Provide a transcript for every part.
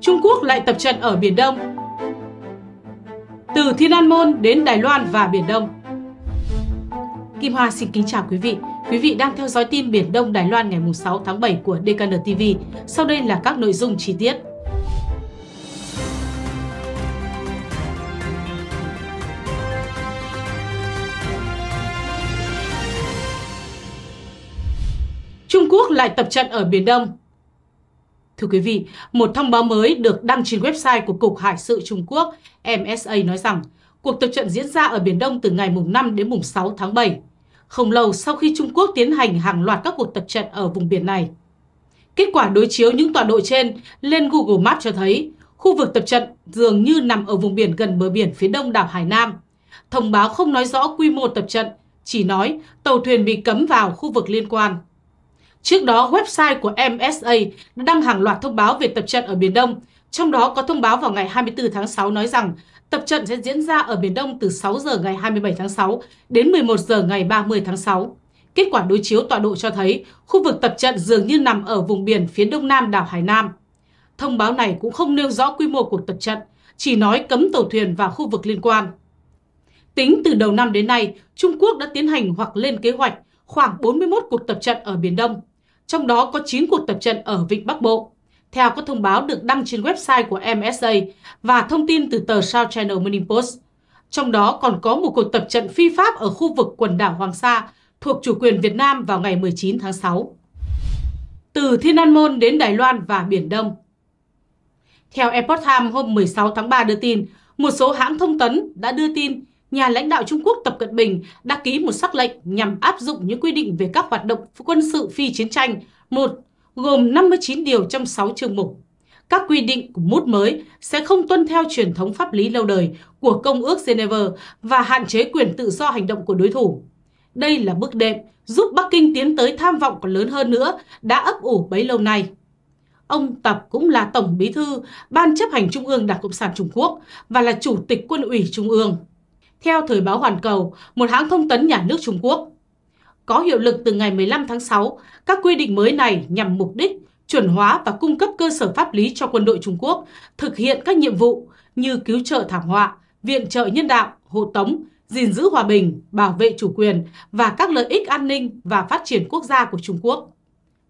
Trung Quốc lại tập trận ở Biển Đông Từ Thiên An Môn đến Đài Loan và Biển Đông Kim Hoa xin kính chào quý vị. Quý vị đang theo dõi tin Biển Đông Đài Loan ngày 6 tháng 7 của DKN TV. Sau đây là các nội dung chi tiết. Trung Quốc lại tập trận ở Biển Đông Thưa quý vị, một thông báo mới được đăng trên website của Cục Hải sự Trung Quốc MSA nói rằng cuộc tập trận diễn ra ở Biển Đông từ ngày mùng 5 đến mùng 6 tháng 7, không lâu sau khi Trung Quốc tiến hành hàng loạt các cuộc tập trận ở vùng biển này. Kết quả đối chiếu những tọa độ trên lên Google Maps cho thấy khu vực tập trận dường như nằm ở vùng biển gần bờ biển phía đông đảo Hải Nam. Thông báo không nói rõ quy mô tập trận, chỉ nói tàu thuyền bị cấm vào khu vực liên quan. Trước đó, website của MSA đã đăng hàng loạt thông báo về tập trận ở Biển Đông, trong đó có thông báo vào ngày 24 tháng 6 nói rằng tập trận sẽ diễn ra ở Biển Đông từ 6 giờ ngày 27 tháng 6 đến 11 giờ ngày 30 tháng 6. Kết quả đối chiếu tọa độ cho thấy khu vực tập trận dường như nằm ở vùng biển phía đông nam đảo Hải Nam. Thông báo này cũng không nêu rõ quy mô cuộc tập trận, chỉ nói cấm tàu thuyền vào khu vực liên quan. Tính từ đầu năm đến nay, Trung Quốc đã tiến hành hoặc lên kế hoạch khoảng 41 cuộc tập trận ở Biển Đông trong đó có 9 cuộc tập trận ở Vịnh Bắc Bộ. Theo các thông báo được đăng trên website của MSA và thông tin từ tờ South China Morning Post, trong đó còn có một cuộc tập trận phi pháp ở khu vực quần đảo Hoàng Sa thuộc chủ quyền Việt Nam vào ngày 19 tháng 6. Từ Thiên An Môn đến Đài Loan và Biển Đông Theo Airport Times hôm 16 tháng 3 đưa tin, một số hãng thông tấn đã đưa tin nhà lãnh đạo Trung Quốc Tập Cận Bình đã ký một sắc lệnh nhằm áp dụng những quy định về các hoạt động quân sự phi chiến tranh. Một, gồm 59 điều trong 6 chương mục. Các quy định của mút mới sẽ không tuân theo truyền thống pháp lý lâu đời của Công ước Geneva và hạn chế quyền tự do hành động của đối thủ. Đây là bước đệm giúp Bắc Kinh tiến tới tham vọng còn lớn hơn nữa đã ấp ủ bấy lâu nay. Ông Tập cũng là Tổng Bí thư Ban chấp hành Trung ương Đảng Cộng sản Trung Quốc và là Chủ tịch Quân ủy Trung ương theo Thời báo Hoàn Cầu, một hãng thông tấn nhà nước Trung Quốc. Có hiệu lực từ ngày 15 tháng 6, các quy định mới này nhằm mục đích chuẩn hóa và cung cấp cơ sở pháp lý cho quân đội Trung Quốc thực hiện các nhiệm vụ như cứu trợ thảm họa, viện trợ nhân đạo, hộ tống, gìn giữ hòa bình, bảo vệ chủ quyền và các lợi ích an ninh và phát triển quốc gia của Trung Quốc.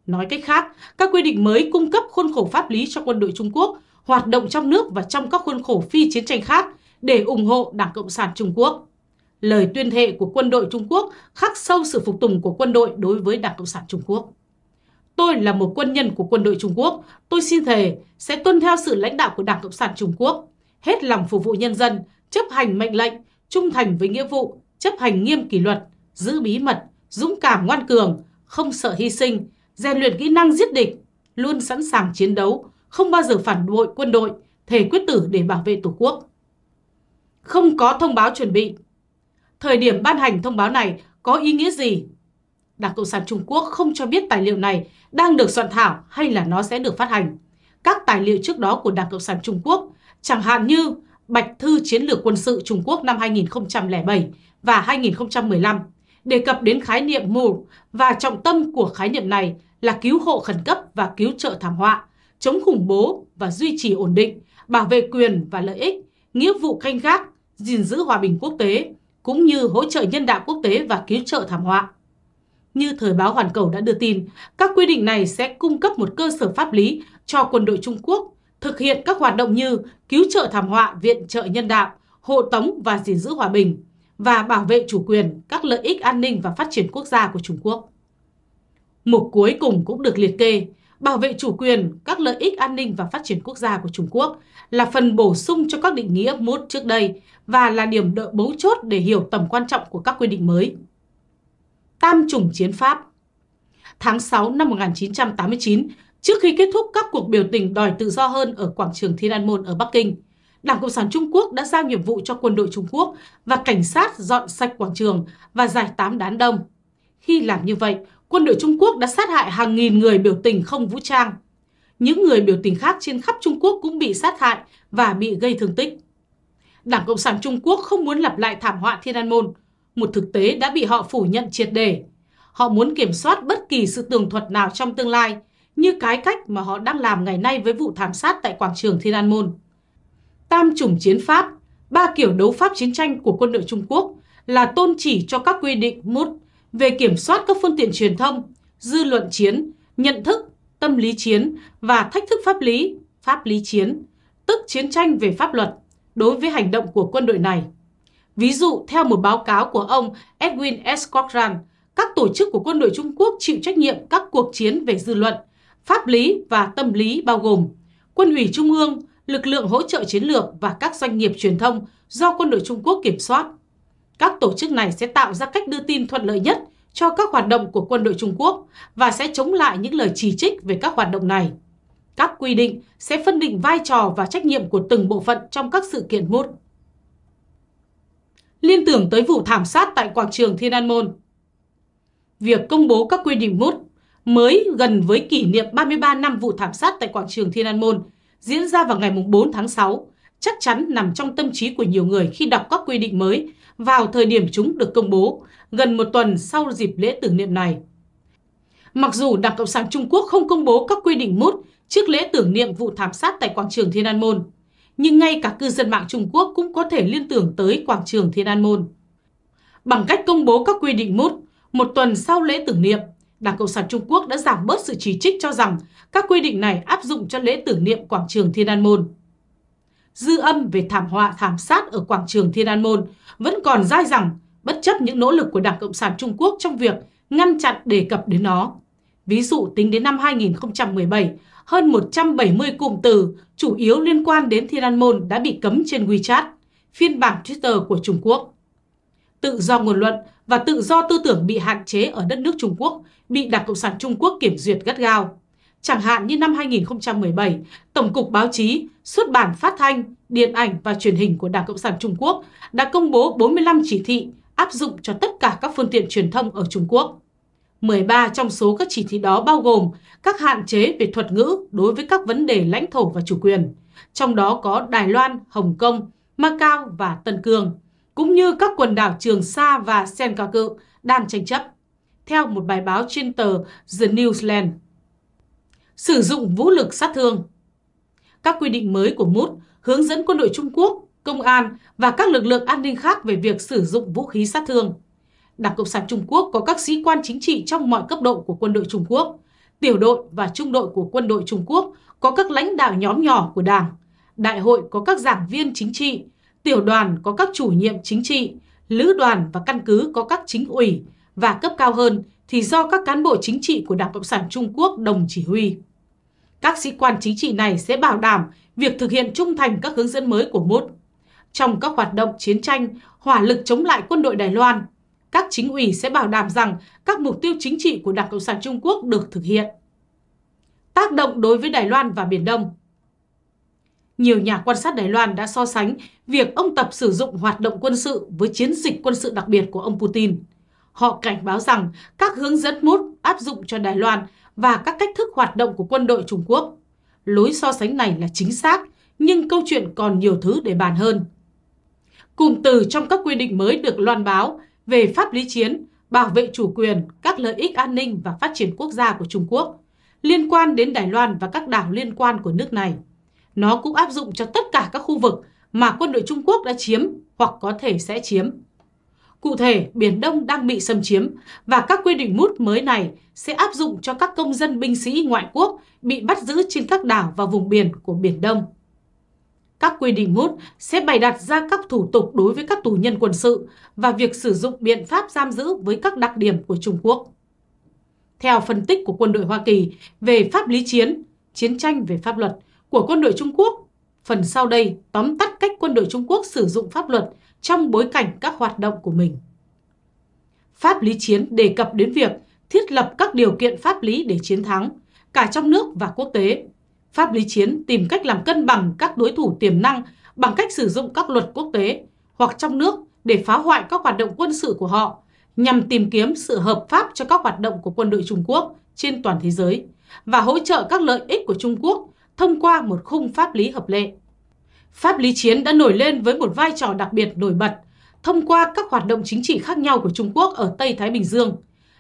Nói cách khác, các quy định mới cung cấp khuôn khổ pháp lý cho quân đội Trung Quốc hoạt động trong nước và trong các khuôn khổ phi chiến tranh khác – để ủng hộ Đảng Cộng sản Trung Quốc. Lời tuyên thệ của quân đội Trung Quốc khắc sâu sự phục tùng của quân đội đối với Đảng Cộng sản Trung Quốc. Tôi là một quân nhân của quân đội Trung Quốc, tôi xin thề sẽ tuân theo sự lãnh đạo của Đảng Cộng sản Trung Quốc, hết lòng phục vụ nhân dân, chấp hành mệnh lệnh, trung thành với nghĩa vụ, chấp hành nghiêm kỷ luật, giữ bí mật, dũng cảm ngoan cường, không sợ hy sinh, rèn luyện kỹ năng giết địch, luôn sẵn sàng chiến đấu, không bao giờ phản bội quân đội, thề quyết tử để bảo vệ Tổ quốc không có thông báo chuẩn bị. Thời điểm ban hành thông báo này có ý nghĩa gì? Đảng Cộng sản Trung Quốc không cho biết tài liệu này đang được soạn thảo hay là nó sẽ được phát hành. Các tài liệu trước đó của Đảng Cộng sản Trung Quốc, chẳng hạn như Bạch Thư Chiến lược Quân sự Trung Quốc năm 2007 và 2015, đề cập đến khái niệm mù và trọng tâm của khái niệm này là cứu hộ khẩn cấp và cứu trợ thảm họa, chống khủng bố và duy trì ổn định, bảo vệ quyền và lợi ích, nghĩa vụ canh gác gìn giữ hòa bình quốc tế, cũng như hỗ trợ nhân đạo quốc tế và cứu trợ thảm họa. Như Thời báo Hoàn Cầu đã đưa tin, các quy định này sẽ cung cấp một cơ sở pháp lý cho quân đội Trung Quốc thực hiện các hoạt động như cứu trợ thảm họa, viện trợ nhân đạo, hộ tống và gìn giữ hòa bình và bảo vệ chủ quyền, các lợi ích an ninh và phát triển quốc gia của Trung Quốc. Mục cuối cùng cũng được liệt kê bảo vệ chủ quyền, các lợi ích an ninh và phát triển quốc gia của Trung Quốc là phần bổ sung cho các định nghĩa mốt trước đây và là điểm đợi bấu chốt để hiểu tầm quan trọng của các quy định mới. Tam trùng chiến Pháp Tháng 6 năm 1989, trước khi kết thúc các cuộc biểu tình đòi tự do hơn ở quảng trường Thiên An Môn ở Bắc Kinh, Đảng Cộng sản Trung Quốc đã giao nhiệm vụ cho quân đội Trung Quốc và cảnh sát dọn sạch quảng trường và giải tám đám đông. Khi làm như vậy, quân đội Trung Quốc đã sát hại hàng nghìn người biểu tình không vũ trang. Những người biểu tình khác trên khắp Trung Quốc cũng bị sát hại và bị gây thương tích. Đảng Cộng sản Trung Quốc không muốn lặp lại thảm họa Thiên An Môn, một thực tế đã bị họ phủ nhận triệt để. Họ muốn kiểm soát bất kỳ sự tường thuật nào trong tương lai, như cái cách mà họ đang làm ngày nay với vụ thảm sát tại quảng trường Thiên An Môn. Tam chủng chiến pháp, ba kiểu đấu pháp chiến tranh của quân đội Trung Quốc là tôn chỉ cho các quy định mốt về kiểm soát các phương tiện truyền thông, dư luận chiến, nhận thức, tâm lý chiến và thách thức pháp lý, pháp lý chiến, tức chiến tranh về pháp luật đối với hành động của quân đội này. Ví dụ, theo một báo cáo của ông Edwin S. Cochran, các tổ chức của quân đội Trung Quốc chịu trách nhiệm các cuộc chiến về dư luận, pháp lý và tâm lý bao gồm quân ủy Trung ương, lực lượng hỗ trợ chiến lược và các doanh nghiệp truyền thông do quân đội Trung Quốc kiểm soát – các tổ chức này sẽ tạo ra cách đưa tin thuận lợi nhất cho các hoạt động của quân đội Trung Quốc và sẽ chống lại những lời chỉ trích về các hoạt động này. Các quy định sẽ phân định vai trò và trách nhiệm của từng bộ phận trong các sự kiện mút. Liên tưởng tới vụ thảm sát tại quảng trường Thiên An Môn. Việc công bố các quy định mút mới gần với kỷ niệm 33 năm vụ thảm sát tại quảng trường Thiên An Môn diễn ra vào ngày 4 tháng 6 chắc chắn nằm trong tâm trí của nhiều người khi đọc các quy định mới vào thời điểm chúng được công bố, gần một tuần sau dịp lễ tưởng niệm này. Mặc dù Đảng Cộng sản Trung Quốc không công bố các quy định mút trước lễ tưởng niệm vụ thảm sát tại quảng trường Thiên An Môn, nhưng ngay cả cư dân mạng Trung Quốc cũng có thể liên tưởng tới quảng trường Thiên An Môn. Bằng cách công bố các quy định mút, một tuần sau lễ tưởng niệm, Đảng Cộng sản Trung Quốc đã giảm bớt sự chỉ trích cho rằng các quy định này áp dụng cho lễ tưởng niệm quảng trường Thiên An Môn dư âm về thảm họa thảm sát ở quảng trường Thiên An Môn vẫn còn dai dẳng bất chấp những nỗ lực của Đảng Cộng sản Trung Quốc trong việc ngăn chặn đề cập đến nó. Ví dụ tính đến năm 2017, hơn 170 cụm từ chủ yếu liên quan đến Thiên An Môn đã bị cấm trên WeChat, phiên bản Twitter của Trung Quốc. Tự do ngôn luận và tự do tư tưởng bị hạn chế ở đất nước Trung Quốc bị Đảng Cộng sản Trung Quốc kiểm duyệt gắt gao. Chẳng hạn như năm 2017, Tổng cục Báo chí, Xuất bản Phát thanh, Điện ảnh và Truyền hình của Đảng Cộng sản Trung Quốc đã công bố 45 chỉ thị áp dụng cho tất cả các phương tiện truyền thông ở Trung Quốc. 13 trong số các chỉ thị đó bao gồm các hạn chế về thuật ngữ đối với các vấn đề lãnh thổ và chủ quyền, trong đó có Đài Loan, Hồng Kông, Macau và Tân Cương, cũng như các quần đảo Trường Sa và Senkaku đang tranh chấp, theo một bài báo trên tờ The Newsland sử dụng vũ lực sát thương. Các quy định mới của MUT hướng dẫn quân đội Trung Quốc, công an và các lực lượng an ninh khác về việc sử dụng vũ khí sát thương. Đảng Cộng sản Trung Quốc có các sĩ quan chính trị trong mọi cấp độ của quân đội Trung Quốc, tiểu đội và trung đội của quân đội Trung Quốc có các lãnh đạo nhóm nhỏ của đảng, đại hội có các giảng viên chính trị, tiểu đoàn có các chủ nhiệm chính trị, lữ đoàn và căn cứ có các chính ủy và cấp cao hơn thì do các cán bộ chính trị của Đảng Cộng sản Trung Quốc đồng chỉ huy các sĩ quan chính trị này sẽ bảo đảm việc thực hiện trung thành các hướng dẫn mới của MOD. Trong các hoạt động chiến tranh, hỏa lực chống lại quân đội Đài Loan, các chính ủy sẽ bảo đảm rằng các mục tiêu chính trị của Đảng Cộng sản Trung Quốc được thực hiện. Tác động đối với Đài Loan và Biển Đông Nhiều nhà quan sát Đài Loan đã so sánh việc ông Tập sử dụng hoạt động quân sự với chiến dịch quân sự đặc biệt của ông Putin. Họ cảnh báo rằng các hướng dẫn mốt áp dụng cho Đài Loan và các cách thức hoạt động của quân đội Trung Quốc. Lối so sánh này là chính xác, nhưng câu chuyện còn nhiều thứ để bàn hơn. Cụm từ trong các quy định mới được loan báo về pháp lý chiến, bảo vệ chủ quyền, các lợi ích an ninh và phát triển quốc gia của Trung Quốc liên quan đến Đài Loan và các đảo liên quan của nước này. Nó cũng áp dụng cho tất cả các khu vực mà quân đội Trung Quốc đã chiếm hoặc có thể sẽ chiếm. Cụ thể, Biển Đông đang bị xâm chiếm và các quy định mút mới này sẽ áp dụng cho các công dân binh sĩ ngoại quốc bị bắt giữ trên các đảo và vùng biển của Biển Đông. Các quy định mút sẽ bày đặt ra các thủ tục đối với các tù nhân quân sự và việc sử dụng biện pháp giam giữ với các đặc điểm của Trung Quốc. Theo phân tích của quân đội Hoa Kỳ về pháp lý chiến, chiến tranh về pháp luật của quân đội Trung Quốc, phần sau đây tóm tắt cách quân đội Trung Quốc sử dụng pháp luật – trong bối cảnh các hoạt động của mình. Pháp lý chiến đề cập đến việc thiết lập các điều kiện pháp lý để chiến thắng, cả trong nước và quốc tế. Pháp lý chiến tìm cách làm cân bằng các đối thủ tiềm năng bằng cách sử dụng các luật quốc tế hoặc trong nước để phá hoại các hoạt động quân sự của họ nhằm tìm kiếm sự hợp pháp cho các hoạt động của quân đội Trung Quốc trên toàn thế giới và hỗ trợ các lợi ích của Trung Quốc thông qua một khung pháp lý hợp lệ. Pháp lý chiến đã nổi lên với một vai trò đặc biệt nổi bật thông qua các hoạt động chính trị khác nhau của Trung Quốc ở Tây Thái Bình Dương,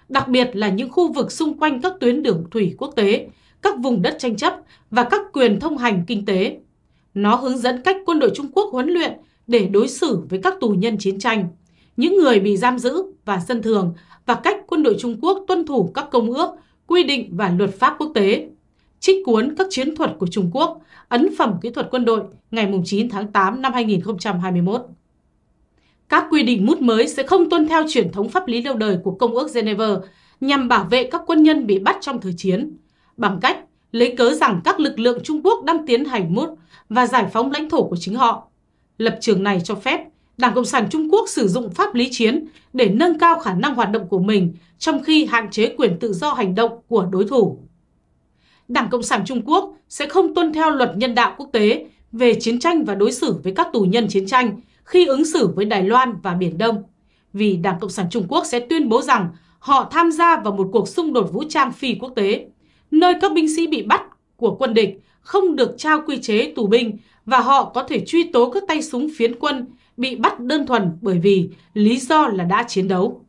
đặc biệt là những khu vực xung quanh các tuyến đường thủy quốc tế, các vùng đất tranh chấp và các quyền thông hành kinh tế. Nó hướng dẫn cách quân đội Trung Quốc huấn luyện để đối xử với các tù nhân chiến tranh, những người bị giam giữ và dân thường và cách quân đội Trung Quốc tuân thủ các công ước, quy định và luật pháp quốc tế trích cuốn các chiến thuật của Trung Quốc, ấn phẩm kỹ thuật quân đội ngày 9 tháng 8 năm 2021. Các quy định mút mới sẽ không tuân theo truyền thống pháp lý lâu đời của Công ước Geneva nhằm bảo vệ các quân nhân bị bắt trong thời chiến, bằng cách lấy cớ rằng các lực lượng Trung Quốc đang tiến hành mút và giải phóng lãnh thổ của chính họ. Lập trường này cho phép Đảng Cộng sản Trung Quốc sử dụng pháp lý chiến để nâng cao khả năng hoạt động của mình trong khi hạn chế quyền tự do hành động của đối thủ. Đảng Cộng sản Trung Quốc sẽ không tuân theo luật nhân đạo quốc tế về chiến tranh và đối xử với các tù nhân chiến tranh khi ứng xử với Đài Loan và Biển Đông, vì Đảng Cộng sản Trung Quốc sẽ tuyên bố rằng họ tham gia vào một cuộc xung đột vũ trang phi quốc tế, nơi các binh sĩ bị bắt của quân địch không được trao quy chế tù binh và họ có thể truy tố các tay súng phiến quân bị bắt đơn thuần bởi vì lý do là đã chiến đấu.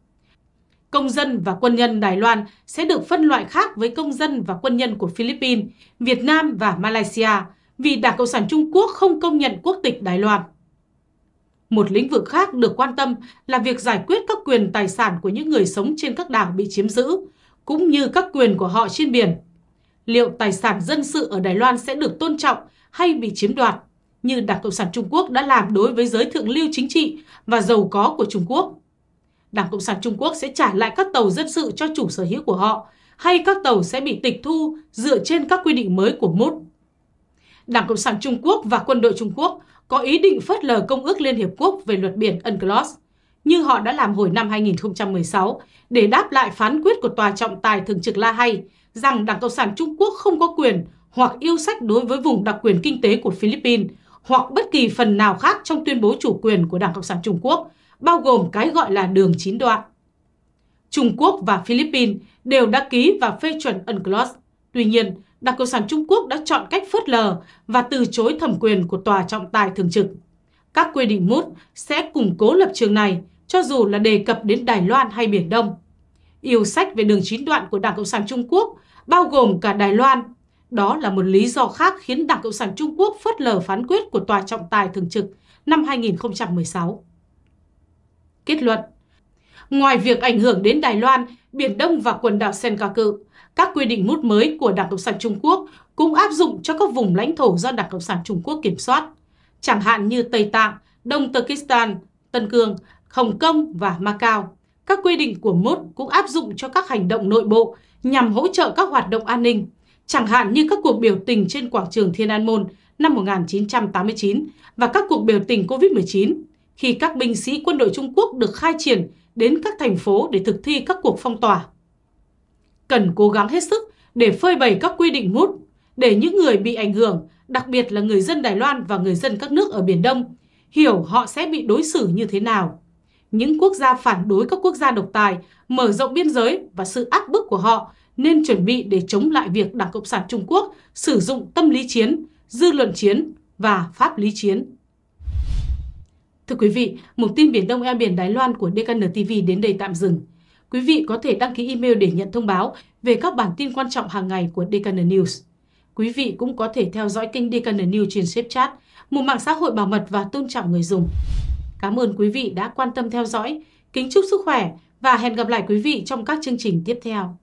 Công dân và quân nhân Đài Loan sẽ được phân loại khác với công dân và quân nhân của Philippines, Việt Nam và Malaysia vì Đảng Cộng sản Trung Quốc không công nhận quốc tịch Đài Loan. Một lĩnh vực khác được quan tâm là việc giải quyết các quyền tài sản của những người sống trên các đảo bị chiếm giữ, cũng như các quyền của họ trên biển. Liệu tài sản dân sự ở Đài Loan sẽ được tôn trọng hay bị chiếm đoạt, như Đảng Cộng sản Trung Quốc đã làm đối với giới thượng lưu chính trị và giàu có của Trung Quốc? Đảng Cộng sản Trung Quốc sẽ trả lại các tàu dân sự cho chủ sở hữu của họ hay các tàu sẽ bị tịch thu dựa trên các quy định mới của MOD. Đảng Cộng sản Trung Quốc và quân đội Trung Quốc có ý định phớt lờ Công ước Liên Hiệp Quốc về luật biển UNCLOS như họ đã làm hồi năm 2016 để đáp lại phán quyết của Tòa trọng tài Thường trực La Hay rằng Đảng Cộng sản Trung Quốc không có quyền hoặc yêu sách đối với vùng đặc quyền kinh tế của Philippines hoặc bất kỳ phần nào khác trong tuyên bố chủ quyền của Đảng Cộng sản Trung Quốc – bao gồm cái gọi là đường chín đoạn. Trung Quốc và Philippines đều đã ký và phê chuẩn UNCLOS. Tuy nhiên, Đảng Cộng sản Trung Quốc đã chọn cách phớt lờ và từ chối thẩm quyền của Tòa trọng tài thường trực. Các quy định mút sẽ củng cố lập trường này cho dù là đề cập đến Đài Loan hay Biển Đông. Yêu sách về đường chín đoạn của Đảng Cộng sản Trung Quốc bao gồm cả Đài Loan. Đó là một lý do khác khiến Đảng Cộng sản Trung Quốc phớt lờ phán quyết của Tòa trọng tài thường trực năm 2016 kết luận. Ngoài việc ảnh hưởng đến Đài Loan, Biển Đông và quần đảo Senkaku, các quy định mút mới của Đảng Cộng sản Trung Quốc cũng áp dụng cho các vùng lãnh thổ do Đảng Cộng sản Trung Quốc kiểm soát, chẳng hạn như Tây Tạng, Đông Turkestan, Tân Cương, Hồng Kông và Macau. Các quy định của mút cũng áp dụng cho các hành động nội bộ nhằm hỗ trợ các hoạt động an ninh, chẳng hạn như các cuộc biểu tình trên quảng trường Thiên An Môn năm 1989 và các cuộc biểu tình COVID-19 khi các binh sĩ quân đội Trung Quốc được khai triển đến các thành phố để thực thi các cuộc phong tỏa. Cần cố gắng hết sức để phơi bày các quy định hút để những người bị ảnh hưởng, đặc biệt là người dân Đài Loan và người dân các nước ở Biển Đông, hiểu họ sẽ bị đối xử như thế nào. Những quốc gia phản đối các quốc gia độc tài, mở rộng biên giới và sự áp bức của họ nên chuẩn bị để chống lại việc Đảng Cộng sản Trung Quốc sử dụng tâm lý chiến, dư luận chiến và pháp lý chiến. Thưa quý vị, mục tin Biển Đông eo biển Đài Loan của DKN TV đến đây tạm dừng. Quý vị có thể đăng ký email để nhận thông báo về các bản tin quan trọng hàng ngày của DKN News. Quý vị cũng có thể theo dõi kênh DKN News trên Snapchat, một mạng xã hội bảo mật và tôn trọng người dùng. Cảm ơn quý vị đã quan tâm theo dõi. Kính chúc sức khỏe và hẹn gặp lại quý vị trong các chương trình tiếp theo.